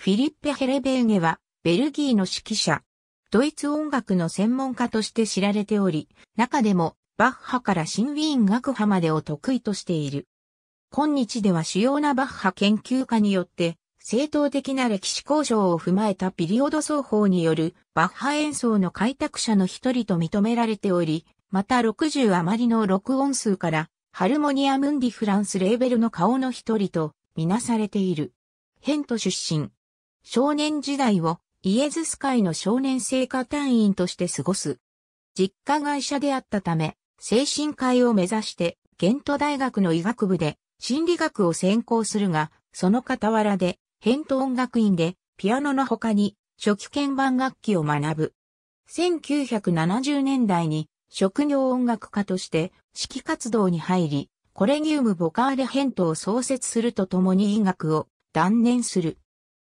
フィリッペ・ヘレベーゲは、ベルギーの指揮者。ドイツ音楽の専門家として知られており、中でも、バッハから新ウィーン学派までを得意としている。今日では主要なバッハ研究家によって、正当的な歴史交渉を踏まえたピリオド奏法によるバッハ演奏の開拓者の一人と認められており、また60余りの録音数からハルモニアムンディフランスレーベルの顔の一人とみなされている。ヘント出身、少年時代をイエズス会の少年聖歌隊員として過ごす。実家会社であったため、精神科医を目指して、ゲント大学の医学部で心理学を専攻するが、その傍らで、ヘント音楽院でピアノの他に初期鍵盤楽器を学ぶ。1970年代に職業音楽家として指揮活動に入り、コレギウムボカーレヘントを創設するとともに医学を断念する。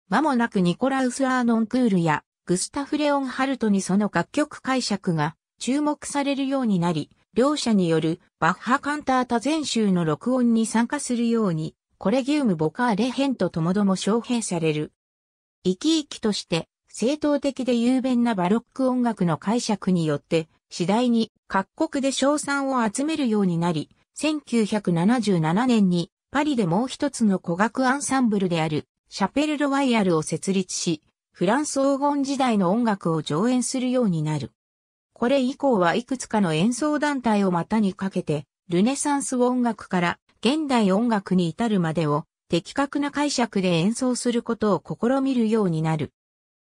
まもなくニコラウス・アーノンクールやグスタフ・レオンハルトにその楽曲解釈が注目されるようになり、両者によるバッハカンタータ全集の録音に参加するように、コレギウム・ボカーレ編とともども招聘される。生き生きとして、正当的で雄弁なバロック音楽の解釈によって、次第に各国で賞賛を集めるようになり、1977年にパリでもう一つの古楽アンサンブルであるシャペル・ロワイヤルを設立し、フランス黄金時代の音楽を上演するようになる。これ以降はいくつかの演奏団体を股にかけて、ルネサンス音楽から現代音楽に至るまでを的確な解釈で演奏することを試みるようになる。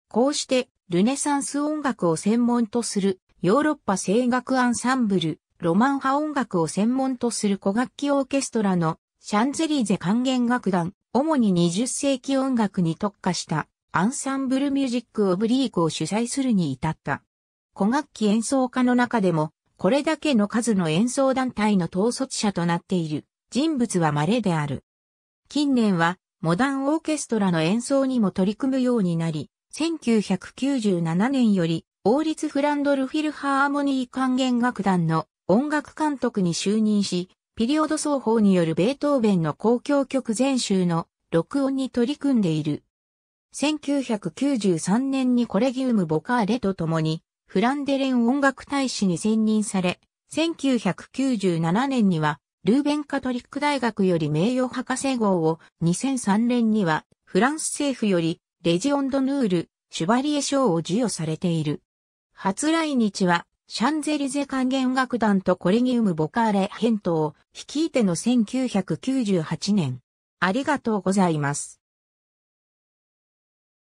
こうして、ルネサンス音楽を専門とするヨーロッパ声楽アンサンブル、ロマン派音楽を専門とする古楽器オーケストラのシャンゼリーゼ管弦楽団、主に20世紀音楽に特化したアンサンブルミュージックオブリークを主催するに至った。古楽器演奏家の中でも、これだけの数の演奏団体の統率者となっている人物は稀である。近年は、モダンオーケストラの演奏にも取り組むようになり、1997年より、王立フランドルフィルハーモニー管弦楽団の音楽監督に就任し、ピリオド奏法によるベートーベンの公共曲全集の録音に取り組んでいる。1993年にコレギウム・ボカーレと共にフランデレン音楽大使に選任され、1997年にはルーベンカトリック大学より名誉博士号を2003年にはフランス政府よりレジオンドヌール、シュバリエ賞を授与されている。初来日はシャンゼリゼ管弦楽団とコレギウムボカーレ編頭、率いての1998年。ありがとうございます。